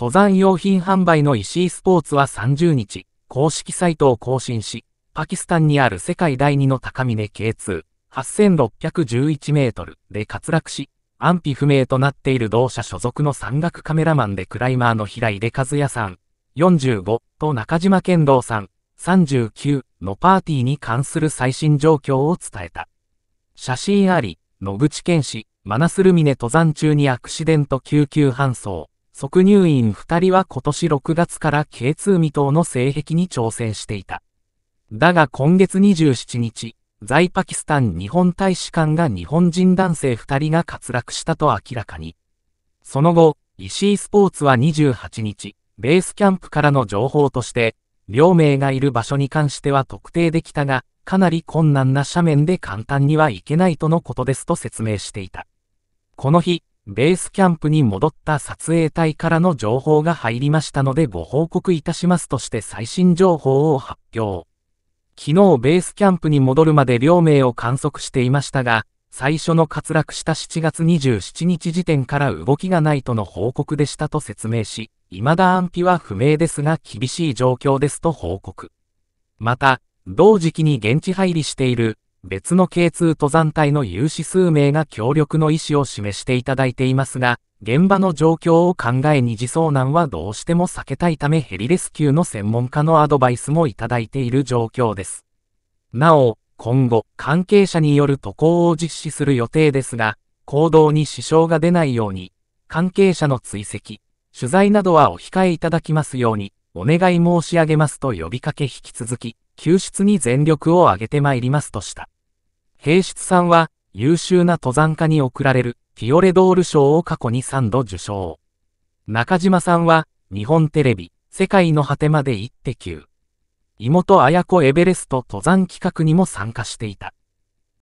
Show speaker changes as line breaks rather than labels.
登山用品販売の石井スポーツは30日、公式サイトを更新し、パキスタンにある世界第2の高峰 K2、8611メートルで滑落し、安否不明となっている同社所属の山岳カメラマンでクライマーの平井出和也さん、45と中島健道さん、39のパーティーに関する最新状況を伝えた。写真あり、野口健氏、マナスル峰登山中にアクシデント救急搬送。即入院2人は今年6月から K2 未踏の性癖に挑戦していた。だが今月27日、在パキスタン日本大使館が日本人男性2人が滑落したと明らかに。その後、石井スポーツは28日、ベースキャンプからの情報として、両名がいる場所に関しては特定できたが、かなり困難な斜面で簡単には行けないとのことですと説明していた。この日、ベースキャンプに戻った撮影隊からの情報が入りましたのでご報告いたしますとして最新情報を発表。昨日ベースキャンプに戻るまで両名を観測していましたが、最初の滑落した7月27日時点から動きがないとの報告でしたと説明し、未だ安否は不明ですが厳しい状況ですと報告。また、同時期に現地入りしている別の K2 登山隊の有志数名が協力の意思を示していただいていますが、現場の状況を考え二次遭難はどうしても避けたいためヘリレスキューの専門家のアドバイスもいただいている状況です。なお、今後、関係者による渡航を実施する予定ですが、行動に支障が出ないように、関係者の追跡、取材などはお控えいただきますように、お願い申し上げますと呼びかけ引き続き、救出に全力を挙げてまいりますとした。平室さんは、優秀な登山家に贈られる、ティオレドール賞を過去に3度受賞。中島さんは、日本テレビ、世界の果てまで1.9。妹綾子エベレスト登山企画にも参加していた。